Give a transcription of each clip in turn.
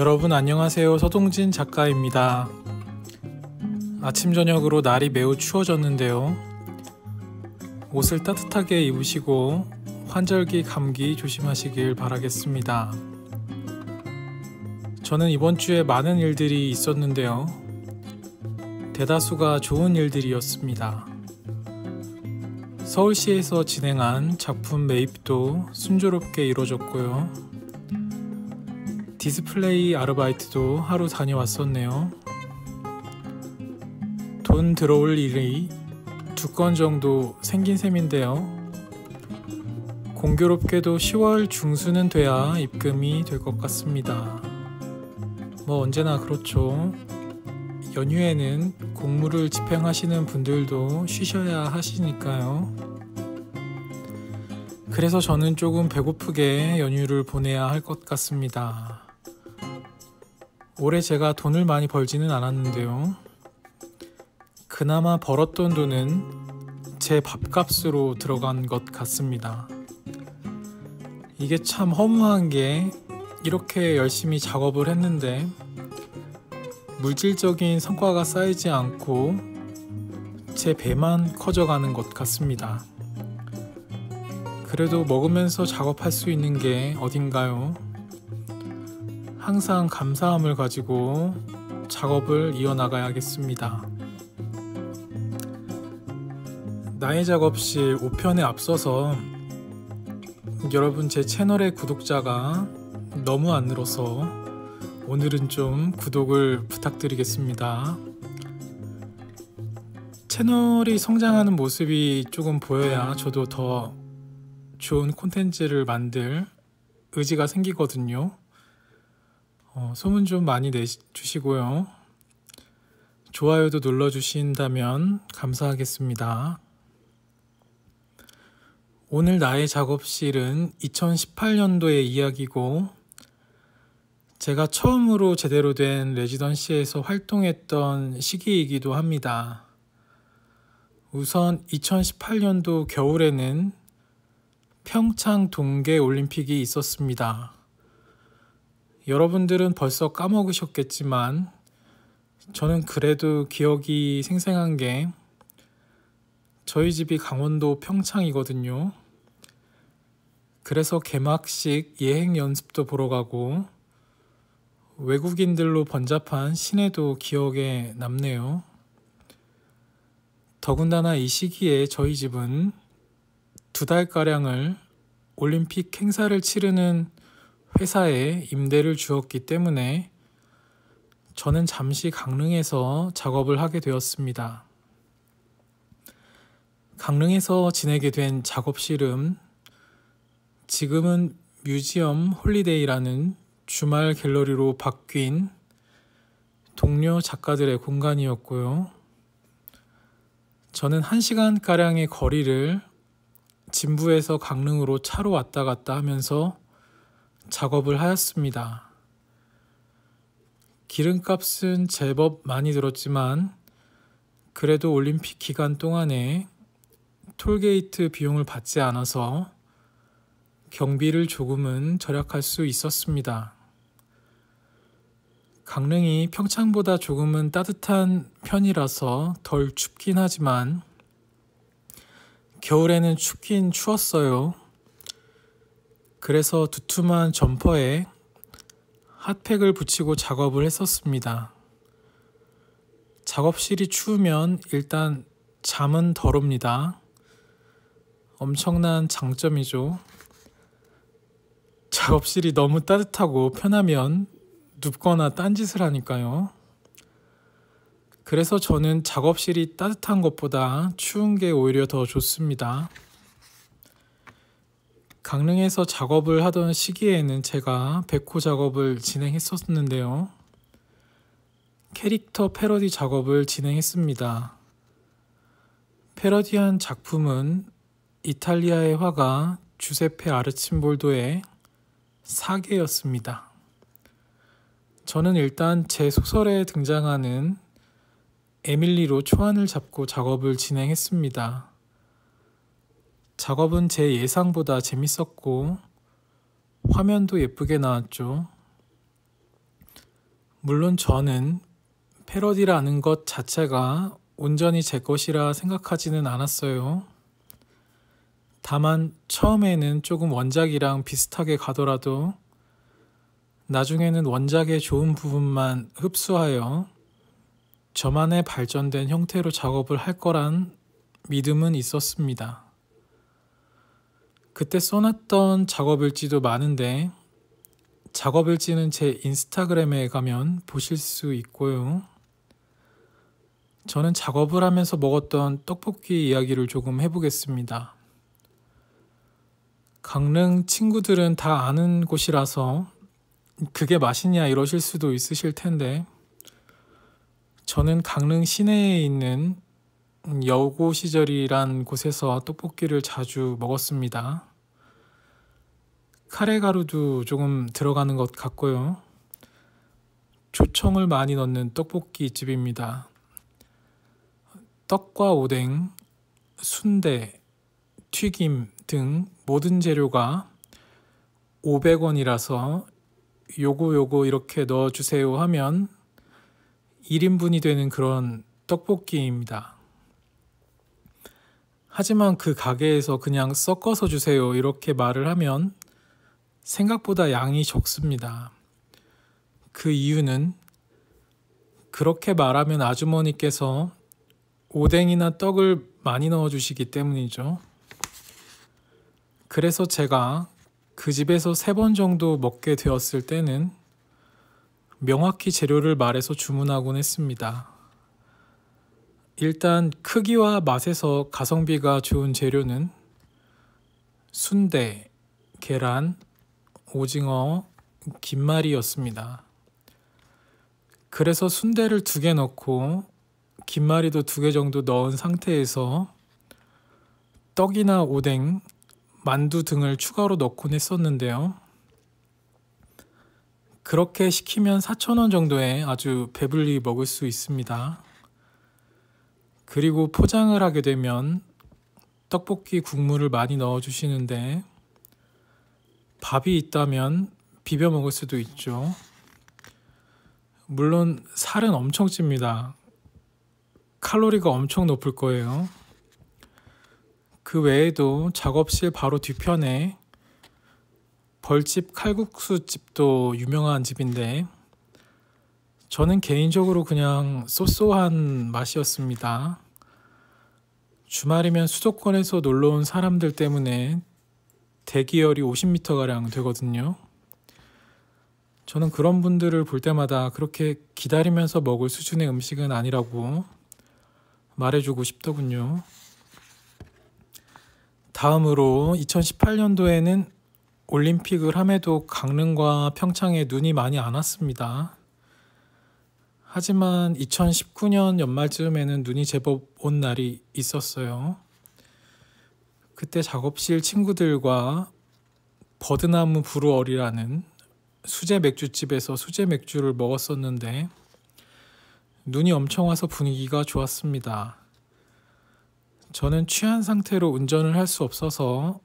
여러분 안녕하세요. 서동진 작가입니다. 아침 저녁으로 날이 매우 추워졌는데요. 옷을 따뜻하게 입으시고 환절기 감기 조심하시길 바라겠습니다. 저는 이번 주에 많은 일들이 있었는데요. 대다수가 좋은 일들이었습니다. 서울시에서 진행한 작품 매입도 순조롭게 이루어졌고요. 디스플레이 아르바이트도 하루 다녀왔었네요. 돈 들어올 일이 두 건 정도 생긴 셈인데요. 공교롭게도 10월 중순은 돼야 입금이 될 것 같습니다. 뭐 언제나 그렇죠. 연휴에는 공무를 집행하시는 분들도 쉬셔야 하시니까요. 그래서 저는 조금 배고프게 연휴를 보내야 할 것 같습니다. 올해 제가 돈을 많이 벌지는 않았는데요. 그나마 벌었던 돈은 제 밥값으로 들어간 것 같습니다. 이게 참 허무한 게 이렇게 열심히 작업을 했는데 물질적인 성과가 쌓이지 않고 제 배만 커져가는 것 같습니다. 그래도 먹으면서 작업할 수 있는 게 어딘가요? 항상 감사함을 가지고 작업을 이어나가야겠습니다. 나의 작업 시 5편에 앞서서 여러분 제 채널의 구독자가 너무 안 늘어서 오늘은 좀 구독을 부탁드리겠습니다. 채널이 성장하는 모습이 조금 보여야 저도 더 좋은 콘텐츠를 만들 의지가 생기거든요. 어, 소문 좀 많이 내주시고요. 좋아요도 눌러주신다면 감사하겠습니다. 오늘 나의 작업실은 2018년도의 이야기고 제가 처음으로 제대로 된 레지던시에서 활동했던 시기이기도 합니다. 우선 2018년도 겨울에는 평창 동계 올림픽이 있었습니다. 여러분들은 벌써 까먹으셨겠지만 저는 그래도 기억이 생생한 게 저희 집이 강원도 평창이거든요. 그래서 개막식 예행 연습도 보러 가고 외국인들로 번잡한 시내도 기억에 남네요. 더군다나 이 시기에 저희 집은 두 달가량을 올림픽 행사를 치르는 회사에 임대를 주었기 때문에 저는 잠시 강릉에서 작업을 하게 되었습니다. 강릉에서 지내게 된 작업실은 지금은 뮤지엄 홀리데이라는 주말 갤러리로 바뀐 동료 작가들의 공간이었고요. 저는 1시간가량의 거리를 진부에서 강릉으로 차로 왔다 갔다 하면서 작업을 하였습니다. 기름값은 제법 많이 들었지만 그래도 올림픽 기간 동안에 톨게이트 비용을 받지 않아서 경비를 조금은 절약할 수 있었습니다. 강릉이 평창보다 조금은 따뜻한 편이라서 덜 춥긴 하지만 겨울에는 춥긴 추웠어요. 그래서 두툼한 점퍼에 핫팩을 붙이고 작업을 했었습니다. 작업실이 추우면 일단 잠은 덜 옵니다. 엄청난 장점이죠. 작업실이 너무 따뜻하고 편하면 눕거나 딴짓을 하니까요. 그래서 저는 작업실이 따뜻한 것보다 추운 게 오히려 더 좋습니다. 강릉에서 작업을 하던 시기에는 제가 백호 작업을 진행했었는데요. 캐릭터 패러디 작업을 진행했습니다. 패러디한 작품은 이탈리아의 화가 주세페 아르침볼도의 사계였습니다. 저는 일단 제 소설에 등장하는 에밀리로 초안을 잡고 작업을 진행했습니다. 작업은 제 예상보다 재밌었고 화면도 예쁘게 나왔죠. 물론 저는 패러디라는 것 자체가 온전히 제 것이라 생각하지는 않았어요. 다만 처음에는 조금 원작이랑 비슷하게 가더라도 나중에는 원작의 좋은 부분만 흡수하여 저만의 발전된 형태로 작업을 할 거란 믿음은 있었습니다. 그때 써놨던 작업 일지도 많은데 작업 일지는 제 인스타그램에 가면 보실 수 있고요. 저는 작업을 하면서 먹었던 떡볶이 이야기를 조금 해보겠습니다. 강릉 친구들은 다 아는 곳이라서 그게 맛있냐 이러실 수도 있으실 텐데 저는 강릉 시내에 있는 여고 시절이란 곳에서 떡볶이를 자주 먹었습니다. 카레 가루도 조금 들어가는 것 같고요. 조청을 많이 넣는 떡볶이 집입니다. 떡과 오뎅, 순대, 튀김 등 모든 재료가 500원이라서 요거 요거 이렇게 넣어주세요 하면 1인분이 되는 그런 떡볶이입니다. 하지만 그 가게에서 그냥 섞어서 주세요 이렇게 말을 하면 생각보다 양이 적습니다. 그 이유는 그렇게 말하면 아주머니께서 오뎅이나 떡을 많이 넣어주시기 때문이죠. 그래서 제가 그 집에서 세 번 정도 먹게 되었을 때는 명확히 재료를 말해서 주문하곤 했습니다. 일단 크기와 맛에서 가성비가 좋은 재료는 순대, 계란, 오징어, 김말이였습니다. 그래서 순대를 두 개 넣고 김말이도 두 개 정도 넣은 상태에서 떡이나 오뎅, 만두 등을 추가로 넣곤 했었는데요. 그렇게 시키면 4,000원 정도에 아주 배불리 먹을 수 있습니다. 그리고 포장을 하게 되면 떡볶이 국물을 많이 넣어주시는데 밥이 있다면 비벼 먹을 수도 있죠. 물론 살은 엄청 찝니다. 칼로리가 엄청 높을 거예요. 그 외에도 작업실 바로 뒤편에 벌집 칼국수 집도 유명한 집인데 저는 개인적으로 그냥 쏘쏘한 맛이었습니다. 주말이면 수도권에서 놀러 온 사람들 때문에 대기열이 50m가량 되거든요. 저는 그런 분들을 볼 때마다 그렇게 기다리면서 먹을 수준의 음식은 아니라고 말해주고 싶더군요. 다음으로 2018년도에는 올림픽을 함에도 강릉과 평창에 눈이 많이 안 왔습니다. 하지만 2019년 연말쯤에는 눈이 제법 온 날이 있었어요. 그때 작업실 친구들과 버드나무 브루어리라는 수제 맥주집에서 수제 맥주를 먹었었는데 눈이 엄청 와서 분위기가 좋았습니다. 저는 취한 상태로 운전을 할 수 없어서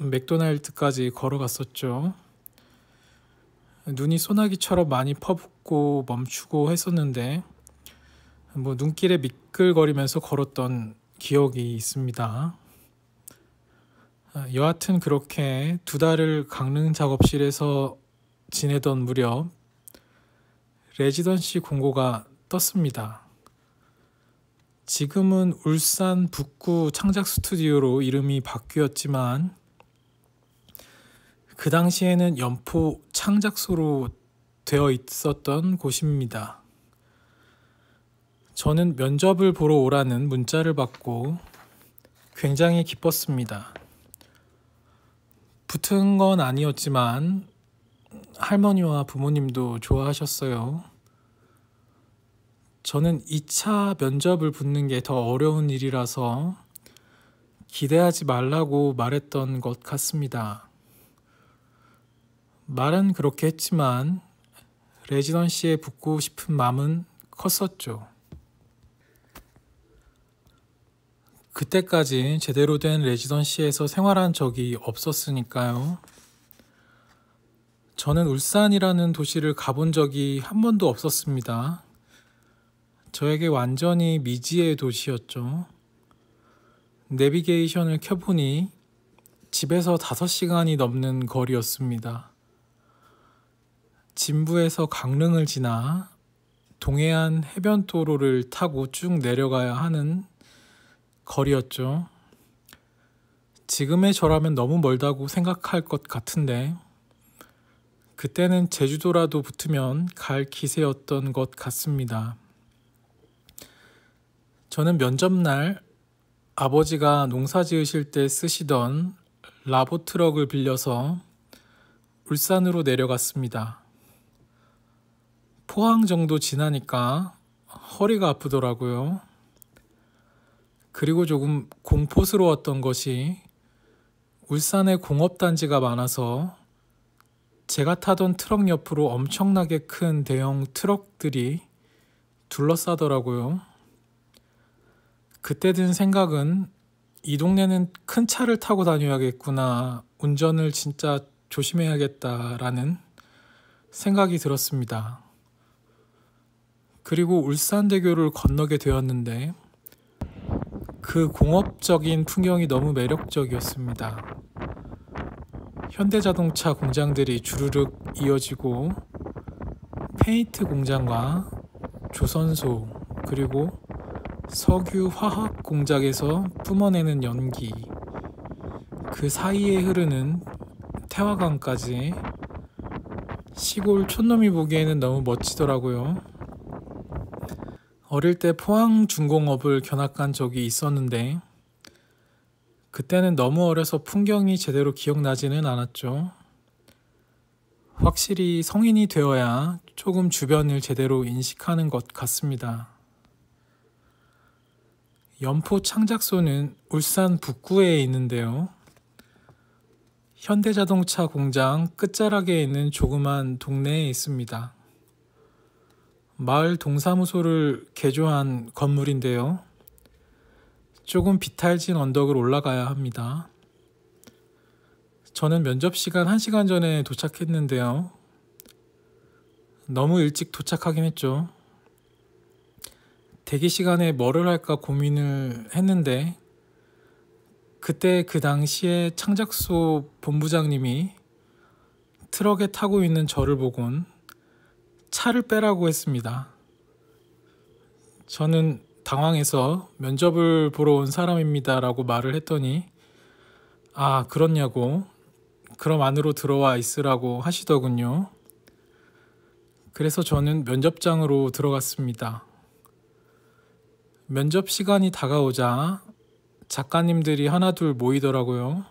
맥도날드까지 걸어갔었죠. 눈이 소나기처럼 많이 퍼붓고 멈추고 했었는데 뭐 눈길에 미끌거리면서 걸었던 기억이 있습니다. 아, 여하튼 그렇게 두 달을 강릉 작업실에서 지내던 무렵 레지던시 공고가 떴습니다. 지금은 울산 북구 창작 스튜디오로 이름이 바뀌었지만 그 당시에는 연포 창작소로 되어 있었던 곳입니다. 저는 면접을 보러 오라는 문자를 받고 굉장히 기뻤습니다. 붙은 건 아니었지만 할머니와 부모님도 좋아하셨어요. 저는 2차 면접을 붙는 게 더 어려운 일이라서 기대하지 말라고 말했던 것 같습니다. 말은 그렇게 했지만 레지던시에 붙고 싶은 마음은 컸었죠. 그때까지 제대로 된 레지던시에서 생활한 적이 없었으니까요. 저는 울산이라는 도시를 가본 적이 한 번도 없었습니다. 저에게 완전히 미지의 도시였죠. 내비게이션을 켜보니 집에서 5시간이 넘는 거리였습니다. 진부에서 강릉을 지나 동해안 해변도로를 타고 쭉 내려가야 하는 거리였죠. 지금의 저라면 너무 멀다고 생각할 것 같은데 그때는 제주도라도 붙으면 갈 기세였던 것 같습니다. 저는 면접날 아버지가 농사 지으실 때 쓰시던 라보 트럭을 빌려서 울산으로 내려갔습니다. 포항 정도 지나니까 허리가 아프더라고요. 그리고 조금 공포스러웠던 것이 울산에 공업단지가 많아서 제가 타던 트럭 옆으로 엄청나게 큰 대형 트럭들이 둘러싸더라고요. 그때 든 생각은 이 동네는 큰 차를 타고 다녀야겠구나, 운전을 진짜 조심해야겠다라는 생각이 들었습니다. 그리고 울산대교를 건너게 되었는데 그 공업적인 풍경이 너무 매력적이었습니다. 현대자동차 공장들이 주르륵 이어지고 페인트 공장과 조선소 그리고 석유 화학 공장에서 뿜어내는 연기 그 사이에 흐르는 태화강까지 시골 촌놈이 보기에는 너무 멋지더라고요. 어릴 때 포항 중공업을 견학간 적이 있었는데 그때는 너무 어려서 풍경이 제대로 기억나지는 않았죠. 확실히 성인이 되어야 조금 주변을 제대로 인식하는 것 같습니다. 연포 창작소는 울산 북구에 있는데요. 현대자동차 공장 끝자락에 있는 조그만 동네에 있습니다. 마을 동사무소를 개조한 건물인데요. 조금 비탈진 언덕을 올라가야 합니다. 저는 면접 시간 1시간 전에 도착했는데요. 너무 일찍 도착하긴 했죠. 대기 시간에 뭐를 할까 고민을 했는데 그때 그 당시에 창작소 본부장님이 트럭에 타고 있는 저를 보곤 차를 빼라고 했습니다. 저는 당황해서 면접을 보러 온 사람입니다라고 말을 했더니 아, 그렇냐고. 그럼 안으로 들어와 있으라고 하시더군요. 그래서 저는 면접장으로 들어갔습니다. 면접 시간이 다가오자 작가님들이 하나둘 모이더라고요.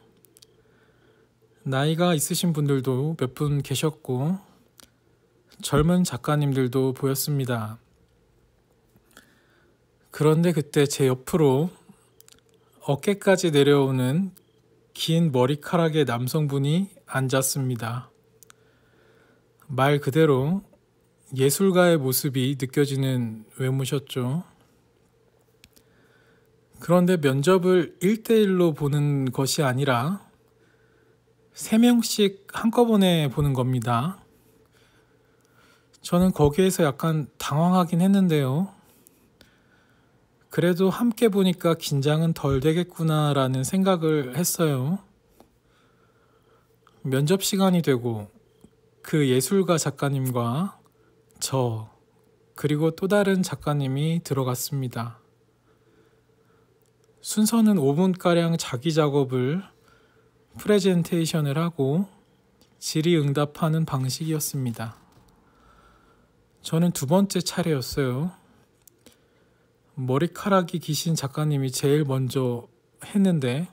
나이가 있으신 분들도 몇 분 계셨고, 젊은 작가님들도 보였습니다. 그런데 그때 제 옆으로 어깨까지 내려오는 긴 머리카락의 남성분이 앉았습니다. 말 그대로 예술가의 모습이 느껴지는 외모셨죠. 그런데 면접을 1대1로 보는 것이 아니라 3명씩 한꺼번에 보는 겁니다. 저는 거기에서 약간 당황하긴 했는데요. 그래도 함께 보니까 긴장은 덜 되겠구나라는 생각을 했어요. 면접 시간이 되고 그 예술가 작가님과 저 그리고 또 다른 작가님이 들어갔습니다. 순서는 5분가량 자기 작업을 프레젠테이션을 하고 질의응답하는 방식이었습니다. 저는 두 번째 차례였어요. 머리카락이 귀신 작가님이 제일 먼저 했는데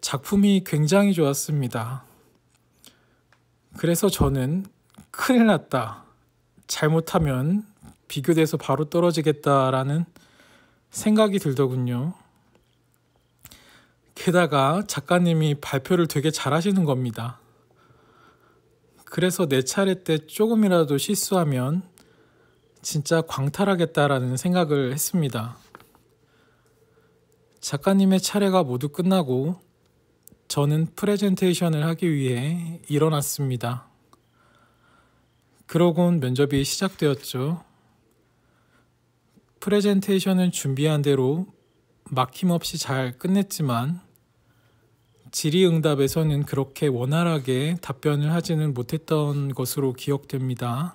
작품이 굉장히 좋았습니다. 그래서 저는 큰일 났다. 잘못하면 비교돼서 바로 떨어지겠다라는 생각이 들더군요. 게다가 작가님이 발표를 되게 잘하시는 겁니다. 그래서 내 차례 때 조금이라도 실수하면 진짜 광탈하겠다라는 생각을 했습니다. 작가님의 차례가 모두 끝나고 저는 프레젠테이션을 하기 위해 일어났습니다. 그러곤 면접이 시작되었죠. 프레젠테이션은 준비한 대로 막힘없이 잘 끝냈지만 질의응답에서는 그렇게 원활하게 답변을 하지는 못했던 것으로 기억됩니다.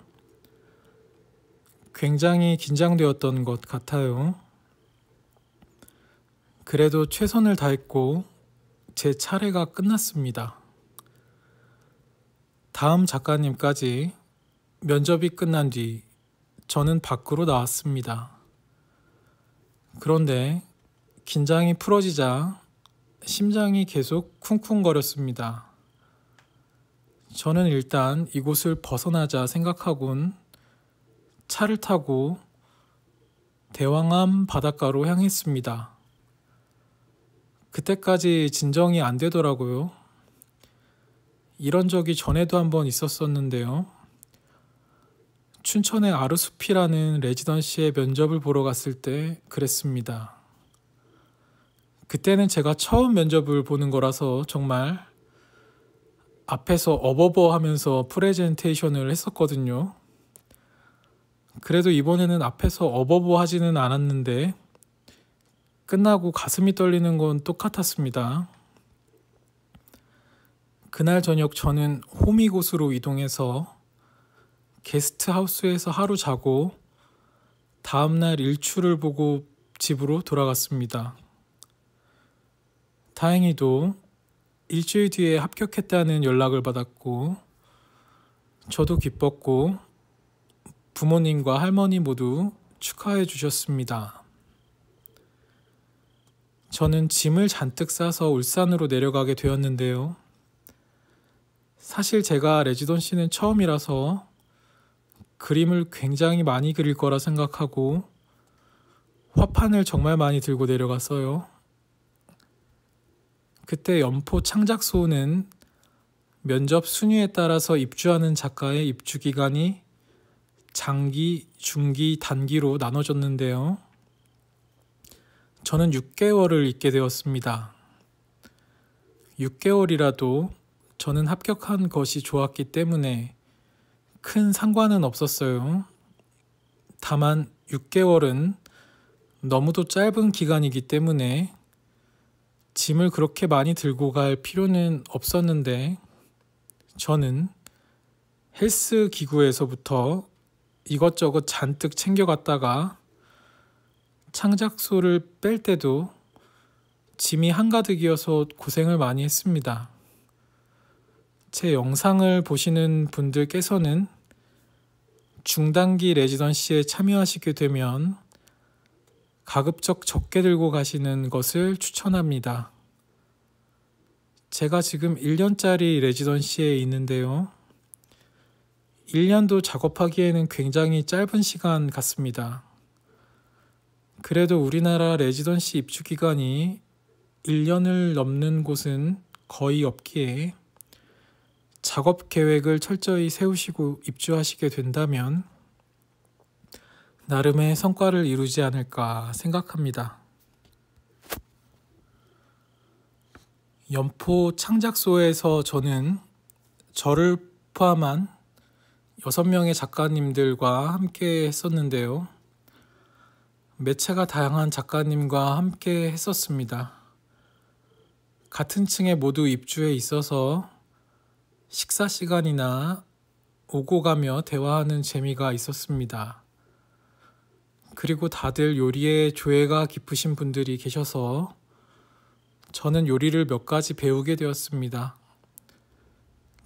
굉장히 긴장되었던 것 같아요. 그래도 최선을 다했고 제 차례가 끝났습니다. 다음 작가님까지 면접이 끝난 뒤 저는 밖으로 나왔습니다. 그런데 긴장이 풀어지자 심장이 계속 쿵쿵거렸습니다. 저는 일단 이곳을 벗어나자 생각하곤 차를 타고 대왕암 바닷가로 향했습니다. 그때까지 진정이 안 되더라고요. 이런 적이 전에도 한 번 있었었는데요. 춘천의 아르수피라는 레지던시의 면접을 보러 갔을 때 그랬습니다. 그때는 제가 처음 면접을 보는 거라서 정말 앞에서 어버버 하면서 프레젠테이션을 했었거든요. 그래도 이번에는 앞에서 어버버 하지는 않았는데 끝나고 가슴이 떨리는 건 똑같았습니다. 그날 저녁 저는 호미 곳으로 이동해서 게스트 하우스에서 하루 자고 다음날 일출을 보고 집으로 돌아갔습니다. 다행히도 일주일 뒤에 합격했다는 연락을 받았고 저도 기뻤고 부모님과 할머니 모두 축하해 주셨습니다. 저는 짐을 잔뜩 싸서 울산으로 내려가게 되었는데요. 사실 제가 레지던시는 처음이라서 그림을 굉장히 많이 그릴 거라 생각하고 화판을 정말 많이 들고 내려갔어요. 그때 연포 창작소는 면접 순위에 따라서 입주하는 작가의 입주 기간이 장기, 중기, 단기로 나눠졌는데요. 저는 6개월을 있게 되었습니다. 6개월이라도 저는 합격한 것이 좋았기 때문에 큰 상관은 없었어요. 다만 6개월은 너무도 짧은 기간이기 때문에 짐을 그렇게 많이 들고 갈 필요는 없었는데 저는 헬스 기구에서부터 이것저것 잔뜩 챙겨갔다가 창작소를 뺄 때도 짐이 한가득이어서 고생을 많이 했습니다. 제 영상을 보시는 분들께서는 중단기 레지던시에 참여하시게 되면 가급적 적게 들고 가시는 것을 추천합니다. 제가 지금 1년짜리 레지던시에 있는데요. 1년도 작업하기에는 굉장히 짧은 시간 같습니다. 그래도 우리나라 레지던시 입주 기간이 1년을 넘는 곳은 거의 없기에 작업 계획을 철저히 세우시고 입주하시게 된다면 나름의 성과를 이루지 않을까 생각합니다. 연포 창작소에서 저는 저를 포함한 6명의 작가님들과 함께 했었는데요. 매체가 다양한 작가님과 함께 했었습니다. 같은 층에 모두 입주해 있어서 식사 시간이나 오고 가며 대화하는 재미가 있었습니다. 그리고 다들 요리에 조예가 깊으신 분들이 계셔서 저는 요리를 몇 가지 배우게 되었습니다.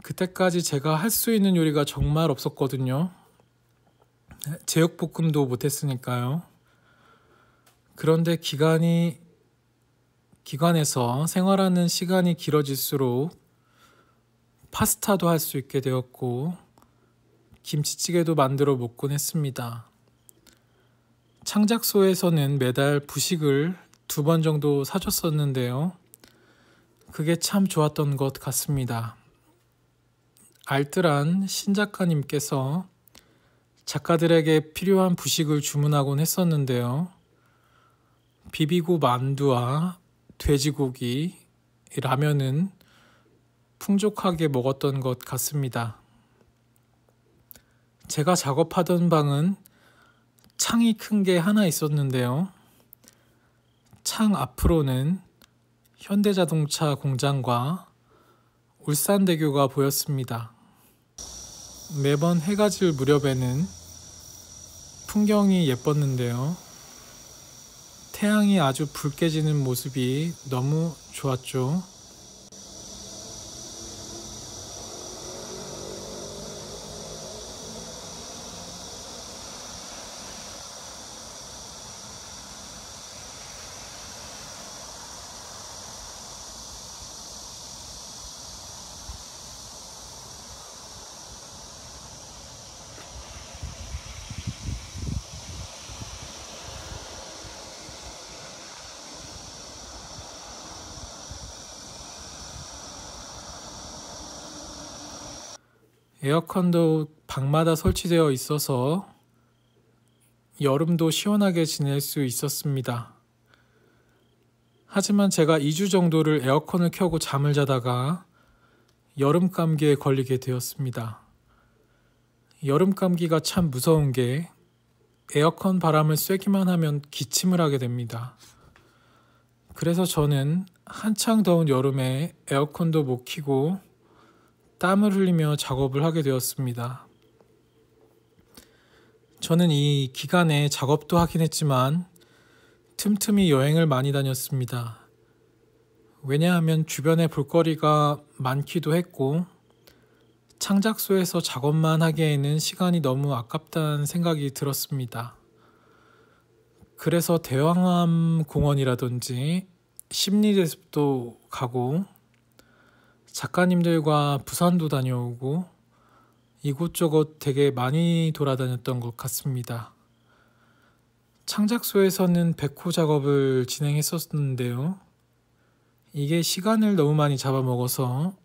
그때까지 제가 할 수 있는 요리가 정말 없었거든요. 제육볶음도 못했으니까요. 그런데 기간이 기관에서 생활하는 시간이 길어질수록 파스타도 할 수 있게 되었고 김치찌개도 만들어 먹곤 했습니다. 창작소에서는 매달 부식을 두 번 정도 사줬었는데요. 그게 참 좋았던 것 같습니다. 알뜰한 신작가님께서 작가들에게 필요한 부식을 주문하곤 했었는데요. 비비고 만두와 돼지고기, 라면은 풍족하게 먹었던 것 같습니다. 제가 작업하던 방은 창이 큰 게 하나 있었는데요. 창 앞으로는 현대자동차 공장과 울산대교가 보였습니다. 매번 해가 질 무렵에는 풍경이 예뻤는데요. 태양이 아주 붉게 지는 모습이 너무 좋았죠. 에어컨도 방마다 설치되어 있어서 여름도 시원하게 지낼 수 있었습니다. 하지만 제가 2주 정도를 에어컨을 켜고 잠을 자다가 여름 감기에 걸리게 되었습니다. 여름 감기가 참 무서운 게 에어컨 바람을 쐬기만 하면 기침을 하게 됩니다. 그래서 저는 한창 더운 여름에 에어컨도 못 켜고 땀을 흘리며 작업을 하게 되었습니다. 저는 이 기간에 작업도 하긴 했지만 틈틈이 여행을 많이 다녔습니다. 왜냐하면 주변에 볼거리가 많기도 했고 창작소에서 작업만 하기에는 시간이 너무 아깝다는 생각이 들었습니다. 그래서 대왕암 공원이라든지 심리대습도 가고 작가님들과 부산도 다녀오고 이곳저곳 되게 많이 돌아다녔던 것 같습니다. 창작소에서는 백호 작업을 진행했었는데요. 이게 시간을 너무 많이 잡아먹어서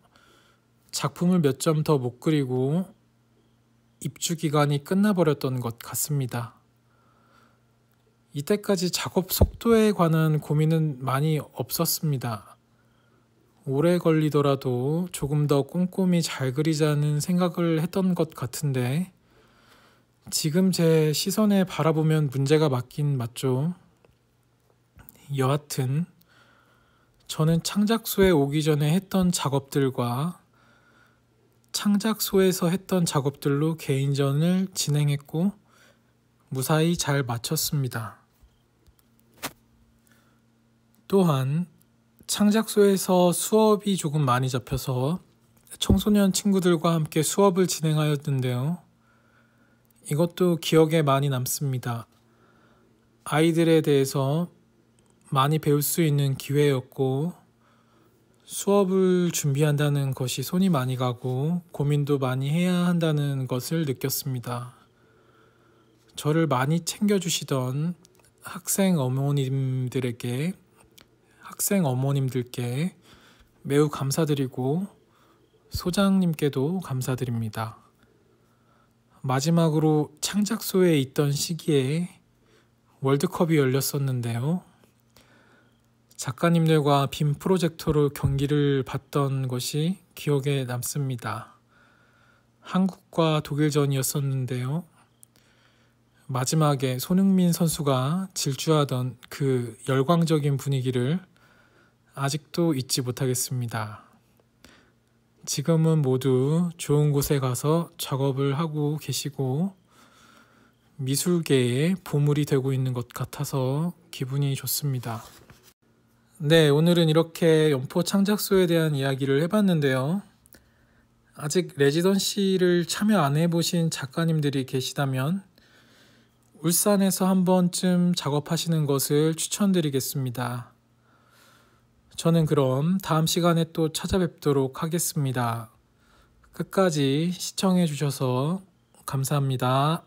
작품을 몇 점 더 못 그리고 입주 기간이 끝나버렸던 것 같습니다. 이때까지 작업 속도에 관한 고민은 많이 없었습니다. 오래 걸리더라도 조금 더 꼼꼼히 잘 그리자는 생각을 했던 것 같은데 지금 제 시선에 바라보면 문제가 맞긴 맞죠. 여하튼 저는 창작소에 오기 전에 했던 작업들과 창작소에서 했던 작업들로 개인전을 진행했고 무사히 잘 마쳤습니다. 또한 창작소에서 수업이 조금 많이 잡혀서 청소년 친구들과 함께 수업을 진행하였는데요. 이것도 기억에 많이 남습니다. 아이들에 대해서 많이 배울 수 있는 기회였고 수업을 준비한다는 것이 손이 많이 가고 고민도 많이 해야 한다는 것을 느꼈습니다. 저를 많이 챙겨주시던 학생 어머님들에게 학생 어머님들께 매우 감사드리고 소장님께도 감사드립니다. 마지막으로 창작소에 있던 시기에 월드컵이 열렸었는데요. 작가님들과 빔 프로젝터로 경기를 봤던 것이 기억에 남습니다. 한국과 독일전이었었는데요. 마지막에 손흥민 선수가 질주하던 그 열광적인 분위기를 아직도 잊지 못하겠습니다. 지금은 모두 좋은 곳에 가서 작업을 하고 계시고 미술계의 보물이 되고 있는 것 같아서 기분이 좋습니다. 네, 오늘은 이렇게 연포 창작소에 대한 이야기를 해봤는데요. 아직 레지던시를 참여 안 해보신 작가님들이 계시다면 울산에서 한 번쯤 작업하시는 것을 추천드리겠습니다. 저는 그럼 다음 시간에 또 찾아뵙도록 하겠습니다. 끝까지 시청해 주셔서 감사합니다.